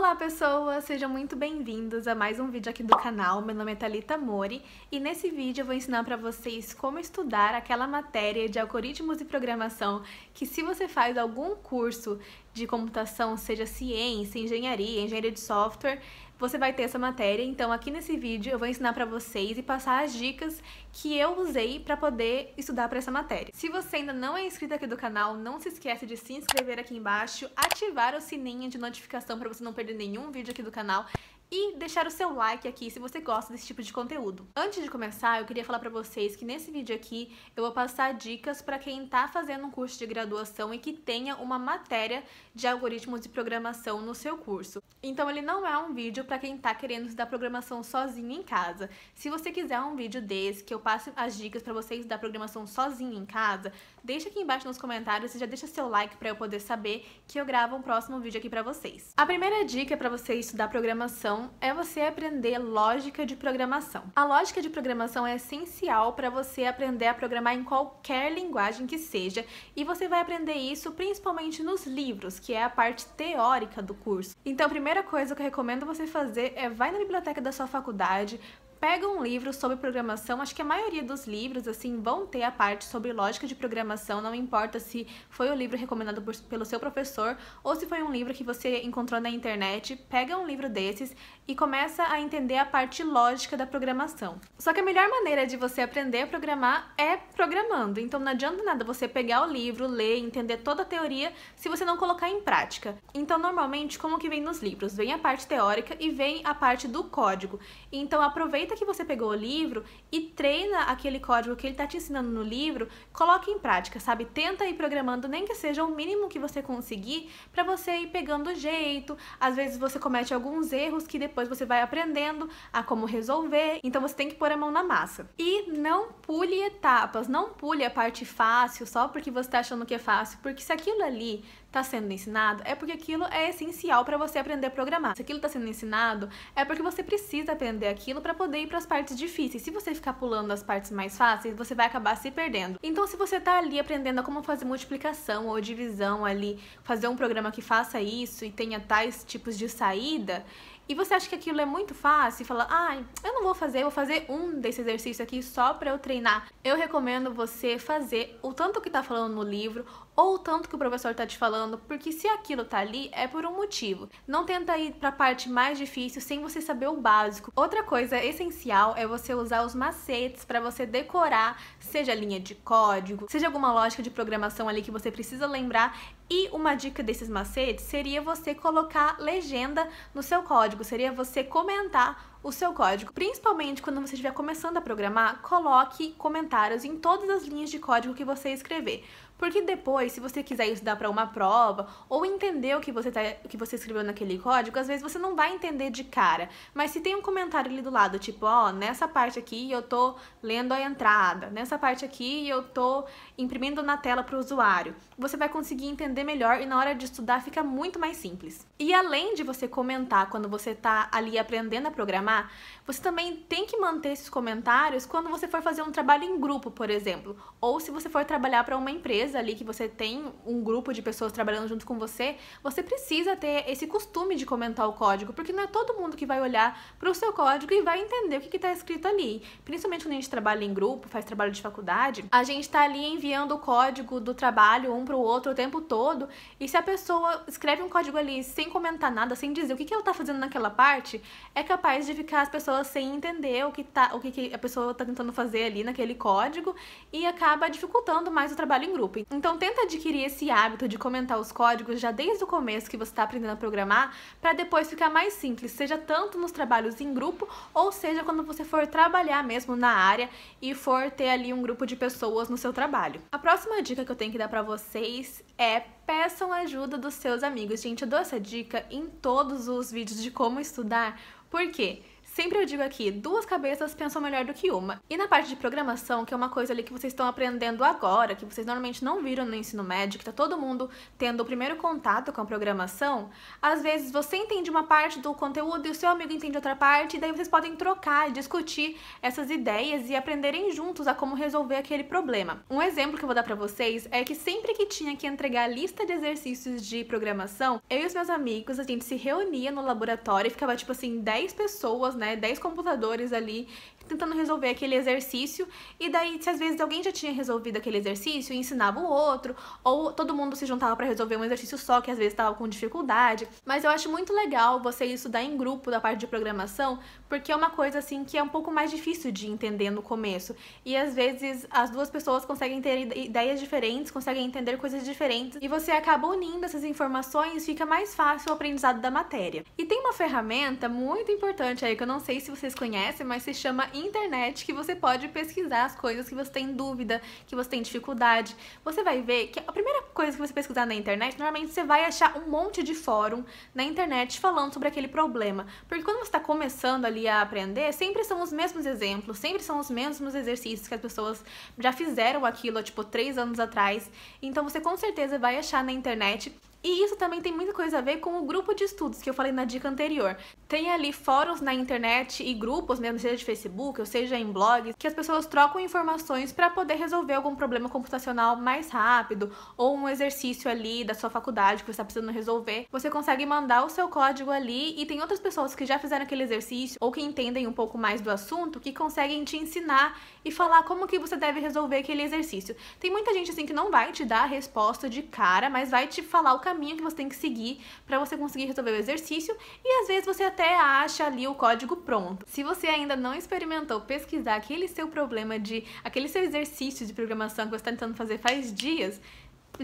Olá pessoas, sejam muito bem-vindos a mais um vídeo aqui do canal. Meu nome é Thalita Mori e nesse vídeo eu vou ensinar para vocês como estudar aquela matéria de algoritmos e programação que se você faz algum curso de computação, seja ciência, engenharia, engenharia de software, você vai ter essa matéria. Então aqui nesse vídeo eu vou ensinar para vocês e passar as dicas que eu usei para poder estudar para essa matéria. Se você ainda não é inscrito aqui do canal, não se esquece de se inscrever aqui embaixo, ativar o sininho de notificação para você não perder nenhum vídeo aqui do canal e deixar o seu like aqui se você gosta desse tipo de conteúdo. Antes de começar, eu queria falar para vocês que nesse vídeo aqui eu vou passar dicas para quem está fazendo um curso de graduação e que tenha uma matéria de algoritmos de programação no seu curso. Então ele não é um vídeo para quem está querendo estudar programação sozinho em casa. Se você quiser um vídeo desse que eu passe as dicas para vocês da programação sozinho em casa, deixa aqui embaixo nos comentários e já deixa seu like para eu poder saber que eu gravo um próximo vídeo aqui para vocês. A primeira dica é para você estudar programação é você aprender lógica de programação. A lógica de programação é essencial para você aprender a programar em qualquer linguagem que seja, e você vai aprender isso principalmente nos livros, que é a parte teórica do curso. Então, a primeira coisa que eu recomendo você fazer é vai na biblioteca da sua faculdade, pega um livro sobre programação, acho que a maioria dos livros, assim, vão ter a parte sobre lógica de programação, não importa se foi o livro recomendado por, pelo seu professor ou se foi um livro que você encontrou na internet, pega um livro desses e começa a entender a parte lógica da programação. Só que a melhor maneira de você aprender a programar é programando, então não adianta nada você pegar o livro, ler, entender toda a teoria se você não colocar em prática. Então, normalmente, como que vem nos livros? Vem a parte teórica e vem a parte do código. Então, aproveita aproveita que você pegou o livro e treina aquele código que ele está te ensinando no livro, coloque em prática, sabe? Tenta ir programando, nem que seja o mínimo que você conseguir, para você ir pegando o jeito. Às vezes você comete alguns erros que depois você vai aprendendo a como resolver. Então você tem que pôr a mão na massa. E não pule etapas, não pule a parte fácil só porque você está achando que é fácil, porque se aquilo ali está sendo ensinado, é porque aquilo é essencial para você aprender a programar. Se aquilo está sendo ensinado, é porque você precisa aprender aquilo para poder também para as partes difíceis. Se você ficar pulando as partes mais fáceis, você vai acabar se perdendo. Então, se você tá ali aprendendo a como fazer multiplicação ou divisão ali, fazer um programa que faça isso e tenha tais tipos de saída, e você acha que aquilo é muito fácil e fala, ai, ah, eu não vou fazer, vou fazer um desse exercício aqui só para eu treinar. Eu recomendo você fazer o tanto que tá falando no livro ou o tanto que o professor tá te falando, porque se aquilo tá ali é por um motivo. Não tenta ir pra parte mais difícil sem você saber o básico. Outra coisa essencial é você usar os macetes para você decorar, seja linha de código, seja alguma lógica de programação ali que você precisa lembrar e uma dica desses macetes seria você colocar legenda no seu código, seria você comentar o seu código. Principalmente quando você estiver começando a programar, coloque comentários em todas as linhas de código que você escrever. Porque depois, se você quiser estudar para uma prova ou entender o que você tá, o que você escreveu naquele código, às vezes você não vai entender de cara. Mas se tem um comentário ali do lado, tipo, ó, oh, nessa parte aqui eu tô lendo a entrada, nessa parte aqui eu tô imprimindo na tela para o usuário, você vai conseguir entender melhor e na hora de estudar fica muito mais simples. E além de você comentar quando você tá ali aprendendo a programar, você também tem que manter esses comentários quando você for fazer um trabalho em grupo, por exemplo, ou se você for trabalhar para uma empresa empresa ali que você tem um grupo de pessoas trabalhando junto com você, você precisa ter esse costume de comentar o código, porque não é todo mundo que vai olhar para o seu código e vai entender o que está escrito ali. Principalmente quando a gente trabalha em grupo, faz trabalho de faculdade, a gente está ali enviando o código do trabalho um para o outro o tempo todo, e se a pessoa escreve um código ali sem comentar nada, sem dizer o que, que ela está fazendo naquela parte, é capaz de ficar as pessoas sem entender o que, tá, o que, que a pessoa está tentando fazer ali naquele código e acaba dificultando mais o trabalho em grupo. Então tenta adquirir esse hábito de comentar os códigos já desde o começo que você está aprendendo a programar, para depois ficar mais simples, seja tanto nos trabalhos em grupo, ou seja quando você for trabalhar mesmo na área e for ter ali um grupo de pessoas no seu trabalho. A próxima dica que eu tenho que dar para vocês é peçam ajuda dos seus amigos. Gente, eu dou essa dica em todos os vídeos de como estudar, por quê? Sempre eu digo aqui, duas cabeças pensam melhor do que uma. E na parte de programação, que é uma coisa ali que vocês estão aprendendo agora, que vocês normalmente não viram no ensino médio, que tá todo mundo tendo o primeiro contato com a programação, às vezes você entende uma parte do conteúdo e o seu amigo entende outra parte, e daí vocês podem trocar, discutir essas ideias e aprenderem juntos a como resolver aquele problema. Um exemplo que eu vou dar para vocês é que sempre que tinha que entregar a lista de exercícios de programação, eu e os meus amigos, a gente se reunia no laboratório e ficava tipo assim, 10 pessoas né, 10 computadores ali tentando resolver aquele exercício. E daí, se às vezes alguém já tinha resolvido aquele exercício e ensinava o outro, ou todo mundo se juntava para resolver um exercício só que às vezes estava com dificuldade. Mas eu acho muito legal você estudar em grupo da parte de programação, porque é uma coisa assim que é um pouco mais difícil de entender no começo. E às vezes as duas pessoas conseguem ter ideias diferentes, conseguem entender coisas diferentes, e você acaba unindo essas informações, fica mais fácil o aprendizado da matéria. E tem uma ferramenta muito importante aí que eu não sei se vocês conhecem, mas se chama internet, que você pode pesquisar as coisas que você tem dúvida, que você tem dificuldade. Você vai ver que a primeira coisa que você pesquisar na internet, normalmente você vai achar um monte de fórum na internet falando sobre aquele problema. Porque quando você está começando ali a aprender, sempre são os mesmos exemplos, sempre são os mesmos exercícios que as pessoas já fizeram aquilo, tipo, três anos atrás. Então você com certeza vai achar na internet e isso também tem muita coisa a ver com o grupo de estudos que eu falei na dica anterior. Tem ali fóruns na internet e grupos, mesmo né, seja de Facebook ou seja em blogs, que as pessoas trocam informações para poder resolver algum problema computacional mais rápido ou um exercício ali da sua faculdade que você está precisando resolver. Você consegue mandar o seu código ali e tem outras pessoas que já fizeram aquele exercício ou que entendem um pouco mais do assunto que conseguem te ensinar e falar como que você deve resolver aquele exercício. Tem muita gente assim que não vai te dar a resposta de cara, mas vai te falar o caminho que você tem que seguir para você conseguir resolver o exercício e às vezes você até acha ali o código pronto. Se você ainda não experimentou pesquisar aquele seu problema de aquele seu exercício de programação que você está tentando fazer faz dias,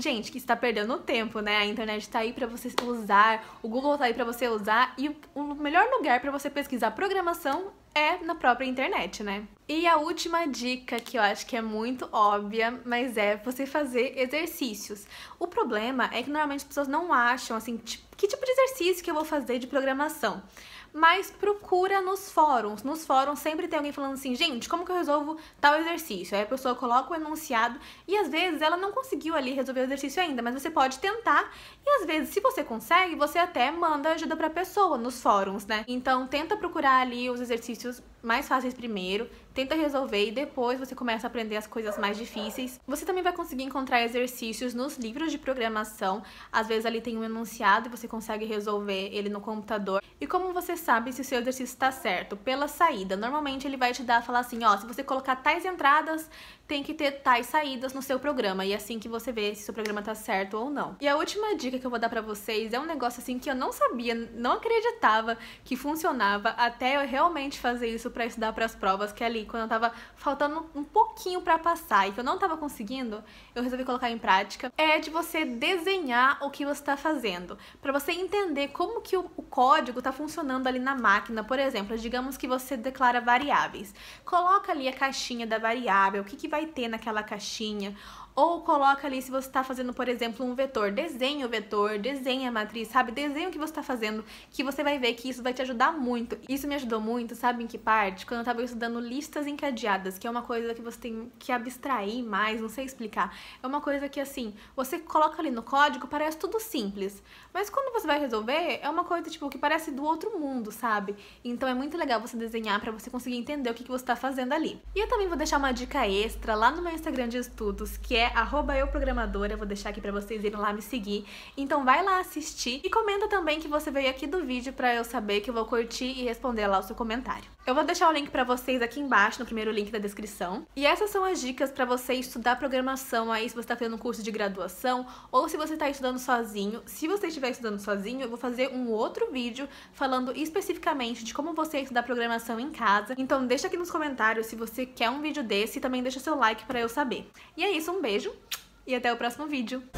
gente, que está perdendo tempo, né? A internet está aí para você usar, o Google está aí para você usar e o melhor lugar para você pesquisar programação é na própria internet, né? E a última dica, que eu acho que é muito óbvia, mas é você fazer exercícios. O problema é que normalmente as pessoas não acham, assim, que tipo de exercício que eu vou fazer de programação? mas procura nos fóruns. Nos fóruns sempre tem alguém falando assim, gente, como que eu resolvo tal exercício? Aí a pessoa coloca o enunciado e às vezes ela não conseguiu ali resolver o exercício ainda, mas você pode tentar e às vezes, se você consegue, você até manda ajuda pra pessoa nos fóruns, né? Então tenta procurar ali os exercícios mais fáceis primeiro, tenta resolver e depois você começa a aprender as coisas mais difíceis. Você também vai conseguir encontrar exercícios nos livros de programação, às vezes ali tem um enunciado e você consegue resolver ele no computador. E como você sabe se o seu exercício está certo? Pela saída. Normalmente ele vai te dar falar assim, ó, se você colocar tais entradas, tem que ter tais saídas no seu programa e é assim que você vê se seu programa tá certo ou não. E a última dica que eu vou dar para vocês é um negócio assim que eu não sabia, não acreditava que funcionava até eu realmente fazer isso para estudar para as provas, que ali, quando eu tava faltando um pouquinho para passar e que eu não tava conseguindo, eu resolvi colocar em prática, é de você desenhar o que você está fazendo, para você entender como que o, o código está funcionando ali na máquina. Por exemplo, digamos que você declara variáveis. Coloca ali a caixinha da variável, o que, que vai ter naquela caixinha, ou coloca ali se você está fazendo, por exemplo, um vetor. Desenha o vetor, desenha a matriz, sabe? Desenha o que você está fazendo, que você vai ver que isso vai te ajudar muito. Isso me ajudou muito, sabe em que parte? Quando eu estava estudando listas encadeadas, que é uma coisa que você tem que abstrair mais, não sei explicar. É uma coisa que, assim, você coloca ali no código, parece tudo simples. Mas quando você vai resolver, é uma coisa, tipo, que parece do outro mundo, sabe? Então é muito legal você desenhar para você conseguir entender o que, que você está fazendo ali. E eu também vou deixar uma dica extra lá no meu Instagram de estudos, que é é @euprogramadora. Vou deixar aqui para vocês irem lá me seguir. Então vai lá assistir e comenta também que você veio aqui do vídeo para eu saber que eu vou curtir e responder lá o seu comentário. Eu vou deixar o link para vocês aqui embaixo, no primeiro link da descrição. E essas são as dicas para você estudar programação aí, se você está fazendo um curso de graduação ou se você está estudando sozinho. Se você estiver estudando sozinho, eu vou fazer um outro vídeo falando especificamente de como você é estudar programação em casa. Então deixa aqui nos comentários se você quer um vídeo desse e também deixa seu like para eu saber. E é isso, um beijo beijo e até o próximo vídeo.